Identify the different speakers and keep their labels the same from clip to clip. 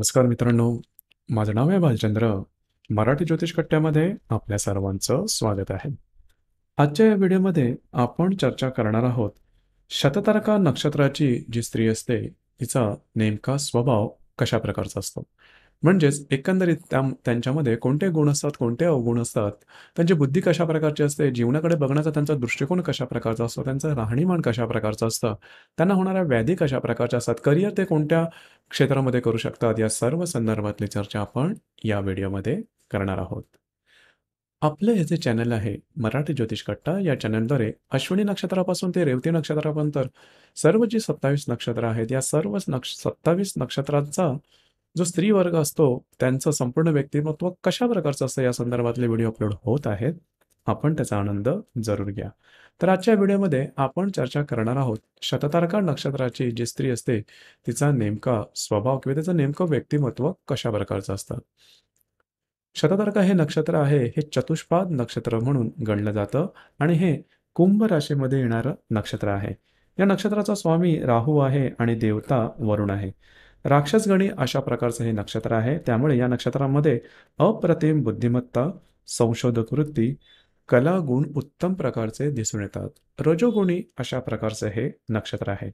Speaker 1: नमस्कार मित्रांनो माझं नाव आहे भालचंद्र मराठी ज्योतिष कट्ट्यामध्ये आपल्या सर्वांचं स्वागत आहे आजच्या या व्हिडिओमध्ये आपण चर्चा करणार आहोत शततारका नक्षत्राची जी स्त्री असते तिचा नेमका स्वभाव कशा प्रकारचा असतो म्हणजेच एकंदरीत त्या त्यांच्यामध्ये कोणते गुण असतात कोणते अवगुण असतात त्यांची बुद्धी कशा प्रकारची असते जीवनाकडे बघण्याचा त्यांचा दृष्टिकोन कशा प्रकारचा असतो त्यांचं राहणीमान कशा प्रकारचं असतं त्यांना होणाऱ्या व्याधी कशा प्रकारच्या असतात करिअर ते कोणत्या क्षेत्रामध्ये करू शकतात या सर्व संदर्भातली चर्चा आपण या व्हिडिओमध्ये करणार आहोत आपलं हे जे चॅनल आहे मराठी ज्योतिष कट्टा या चॅनलद्वारे अश्विनी नक्षत्रापासून ते रेवती नक्षत्रापर्यंत सर्व जी सत्तावीस नक्षत्र आहेत या सर्व नक्ष सत्तावीस नक्षत्रांचा जो स्त्री वर्ग असतो त्यांचं संपूर्ण व्यक्तिमत्व कशा प्रकारचं असतं या संदर्भातले व्हिडिओ अपलोड होत आहेत आपण त्याचा आनंद जरूर घ्या तर आजच्या व्हिडिओमध्ये आपण चर्चा करणार आहोत शततारका नक्षत्राची जी स्त्री असते तिचा नेमका स्वभाव किंवा त्याचं नेमकं व्यक्तिमत्व कशा प्रकारचं असतं शततारका हे नक्षत्र आहे हे चतुष्पाद नक्षत्र म्हणून गणलं जातं आणि हे कुंभ राशीमध्ये येणारं नक्षत्र आहे या नक्षत्राचा स्वामी राहू आहे आणि देवता वरुण आहे राक्षसगणी अशा प्रकारचं हे नक्षत्र आहे त्यामुळे या नक्षत्रामध्ये अप्रतिम बुद्धिमत्ता संशोधक वृत्ती कला गुण उत्तम प्रकारचे दिसून येतात रजोगुणी अशा प्रकारचं हे नक्षत्र आहे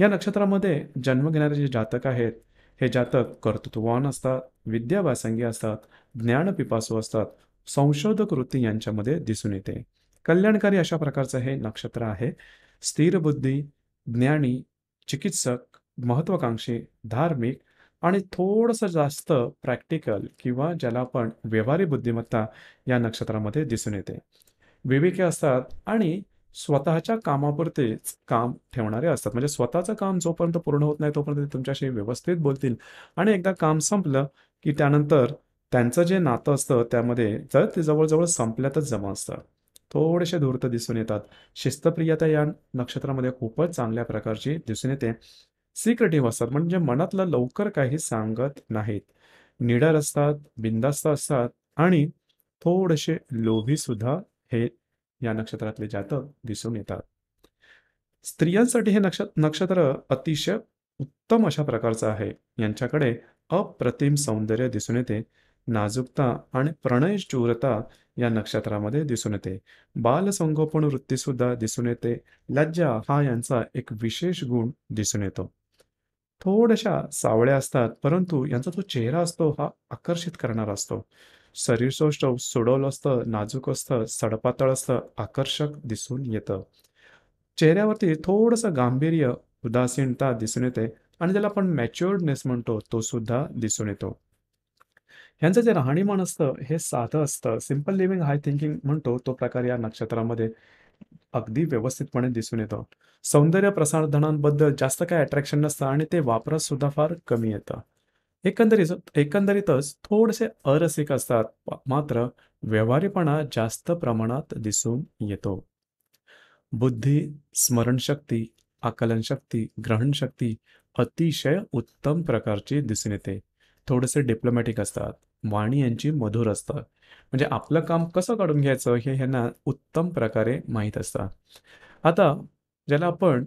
Speaker 1: या नक्षत्रामध्ये जन्म घेणारे जे जातक आहेत हे जातक कर्तृत्ववान असतात विद्याभासंगी असतात ज्ञानपिपासू असतात संशोधक वृत्ती यांच्यामध्ये दिसून येते कल्याणकारी अशा प्रकारचं हे नक्षत्र आहे स्थिर बुद्धी ज्ञानी चिकित्सक महत्वाकांक्षी धार्मिक आणि थोडंसं जास्त प्रॅक्टिकल किंवा ज्याला आपण व्यवहारी बुद्धिमत्ता या नक्षत्रामध्ये दिसून येते विवेकी असतात आणि स्वतःच्या कामापुरतेच काम ठेवणारे असतात म्हणजे स्वतःचं काम जोपर्यंत पूर्ण होत नाही तोपर्यंत ते तुमच्याशी व्यवस्थित बोलतील आणि एकदा काम संपलं की त्यानंतर त्यांचं जे नातं असतं त्यामध्ये जर ते जवळजवळ संपल्यातच जमा असतं थोडेसे धूर्त दिसून येतात शिस्तप्रियता या नक्षत्रामध्ये खूपच चांगल्या प्रकारची दिसून येते सिक्रेटिव्ह असतात म्हणजे मनातला लवकर काही सांगत नाहीत निडर असतात बिंदास्त असतात आणि थोडेसे लोभी सुद्धा हे या नक्षत्रातले जातक दिसून येतात स्त्रियांसाठी हे नक्ष नक्षत्र अतिशय उत्तम अशा प्रकारचं आहे यांच्याकडे अप्रतिम सौंदर्य दिसून येते नाजूकता आणि प्रणय चूरता या नक्षत्रामध्ये दिसून येते वृत्ती सुद्धा दिसून येते लज्जा हा यांचा एक विशेष गुण दिसून येतो थोड्याशा सावळ्या असतात परंतु यांचा जो चेहरा असतो हा आकर्षित करणारा असतो शरीर सौष्ठव सोडवलं असतं नाजूक असतं सडपातळ असतं आकर्षक दिसून येतं चेहऱ्यावरती थोडंसं गांभीर्य उदासीनता दिसून येते आणि ज्याला आपण मॅच्युअर्डनेस म्हणतो तो सुद्धा दिसून येतो यांचं जे राहणीमान असतं हे साधं असतं सिम्पल लिव्हिंग हाय थिंकिंग म्हणतो तो प्रकार या नक्षत्रामध्ये अगदी व्यवस्थितपणे दिसून येतं सौंदर्य प्रसाधनांबद्दल जास्त काय अट्रॅक्शन नसतं आणि ते वापरात सुद्धा फार कमी येतं एकंदरीत एकंदरीतच थोडेसे अरसिक असतात मात्र व्यवहारीपणा जास्त प्रमाणात दिसून येतो बुद्धी स्मरणशक्ती आकलनशक्ती ग्रहणशक्ती अतिशय उत्तम प्रकारची दिसून येते थोडेसे डिप्लोमॅटिक असतात वाणी यांची मधुर असतात म्हणजे आपलं काम कसं काढून घ्यायचं हे ह्यांना उत्तम प्रकारे माहीत असतं आता ज्याला आपण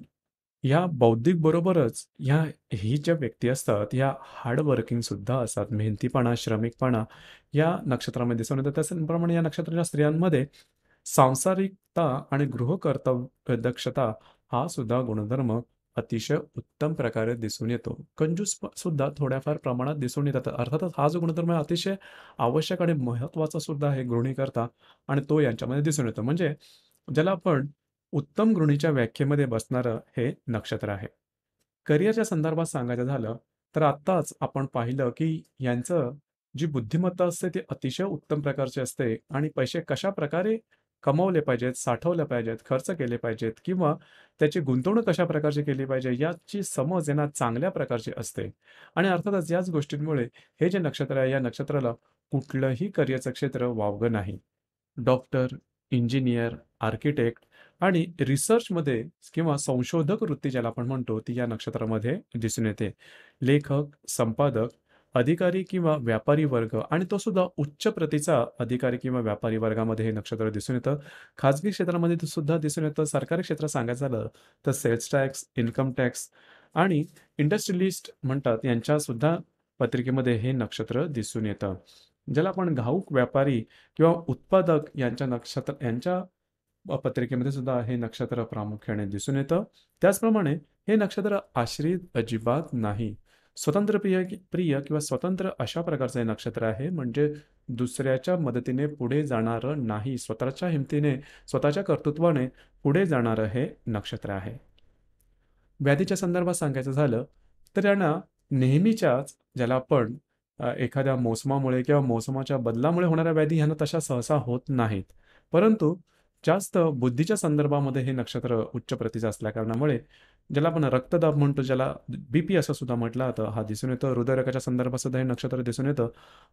Speaker 1: या बौद्धिक बरोबरच ह्या ही ज्या व्यक्ती असतात ह्या हार्डवर्किंग सुद्धा असतात मेहनतीपणा श्रमिकपणा या नक्षत्रामध्ये दिसून येतात त्याचप्रमाणे या नक्षत्राच्या स्त्रियांमध्ये सांसारिकता आणि गृहकर्तव्य दक्षता हा सुद्धा गुणधर्म अतिशय उत्तम प्रकारे दिसून येतो कंजूस सुद्धा थोड्याफार प्रमाणात दिसून येतात अर्थातच हा जो गुणधर्म आहे अतिशय आवश्यक आणि महत्त्वाचा सुद्धा आहे गृहिणी करता आणि तो यांच्यामध्ये दिसून येतो म्हणजे ज्याला आपण उत्तम गृहिणीच्या व्याख्येमध्ये बसणारं हे नक्षत्र आहे करिअरच्या संदर्भात सांगायचं झालं तर आत्ताच आपण पाहिलं की यांचं जी बुद्धिमत्ता असते ती अतिशय उत्तम प्रकारची असते आणि पैसे कशा प्रकारे कमवले पाहिजेत साठवले पाहिजेत खर्च केले पाहिजेत किंवा त्याची गुंतवणूक कशा प्रकारची केली पाहिजे याची समज यांना चांगल्या प्रकारची असते आणि अर्थातच याच गोष्टींमुळे हे जे नक्षत्र आहे या नक्षत्राला कुठलंही करिअरचं क्षेत्र वावगं नाही डॉक्टर इंजिनियर आर्किटेक्ट आणि रिसर्चमध्ये किंवा संशोधक वृत्ती ज्याला आपण म्हणतो ती या नक्षत्रामध्ये दिसून येते लेखक संपादक अधिकारी किंवा व्यापारी वर्ग आणि तो सुद्धा उच्च प्रतीचा अधिकारी किंवा व्यापारी वर्गामध्ये हे नक्षत्र दिसून येतं खाजगी क्षेत्रामध्ये सुद्धा दिसून येतं सरकारी क्षेत्र सांगायचं झालं तर सेल्स टॅक्स इन्कम टॅक्स आणि इंडस्ट्रियलिस्ट म्हणतात यांच्या सुद्धा पत्रिकेमध्ये हे नक्षत्र दिसून येतं ज्याला आपण घाऊक व्यापारी किंवा उत्पादक यांच्या नक्षत्र यांच्या पत्रिकेमध्ये सुद्धा हे नक्षत्र प्रामुख्याने दिसून येतं त्याचप्रमाणे हे नक्षत्र आश्रित अजिबात नाही स्वतंत्र प्रिय प्रिय किंवा स्वतंत्र अशा प्रकारचं हे नक्षत्र आहे म्हणजे दुसऱ्याच्या मदतीने पुढे जाणारं नाही स्वतःच्या हिमतीने स्वतःच्या कर्तृत्वाने पुढे जाणारं हे नक्षत्र आहे व्याधीच्या संदर्भात सांगायचं झालं तर यांना नेहमीच्याच ज्याला आपण एखाद्या मोसमामुळे किंवा मोसमाच्या बदलामुळे होणाऱ्या व्याधी ह्यांना तशा सहसा होत नाहीत परंतु जास्त बुद्धीच्या संदर्भामध्ये हे नक्षत्र उच्च प्रतीचं असल्या कारणामुळे ज्याला आपण रक्तदाब म्हणतो ज्याला बीपी असं सुद्धा म्हटलं जातं हा दिसून येतं हृदयरोगाच्या संदर्भात सुद्धा हे नक्षत्र दिसून येतं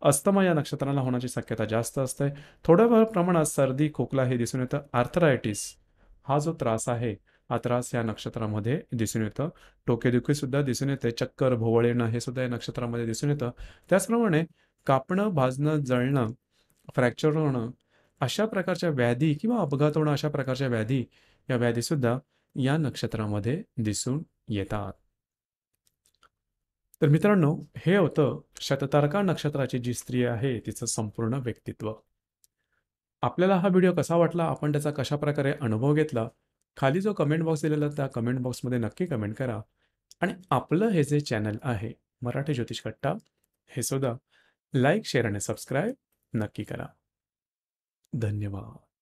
Speaker 1: अस्तमा या नक्षत्राला होण्याची शक्यता जास्त असते थोड्याफार प्रमाणात सर्दी खोकला हे दिसून येतं आर्थरायटिस हा जो त्रास आहे हा त्रास या नक्षत्रामध्ये दिसून येतं टोकेदुखी सुद्धा दिसून येते चक्कर भोवळ येणं हे सुद्धा या नक्षत्रामध्ये दिसून येतं त्याचप्रमाणे कापणं भाजणं जळणं फ्रॅक्चर होणं अशा प्रकारच्या व्याधी किंवा अपघात होणं अशा प्रकारच्या व्याधी या व्याधीसुद्धा या नक्षत्रामध्ये दिसून येतात तर मित्रांनो हे होतं शततारका नक्षत्राची जी स्त्री आहे तिचं संपूर्ण व्यक्तित्व आपल्याला हा व्हिडिओ कसा वाटला आपण त्याचा कशा प्रकारे अनुभव घेतला खाली जो कमेंट बॉक्स दिलेला त्या कमेंट बॉक्समध्ये नक्की कमेंट करा आणि आपलं हे जे चॅनल आहे मराठी ज्योतिष कट्टा हे सुद्धा लाईक शेअर आणि सबस्क्राईब नक्की करा धन्यवाद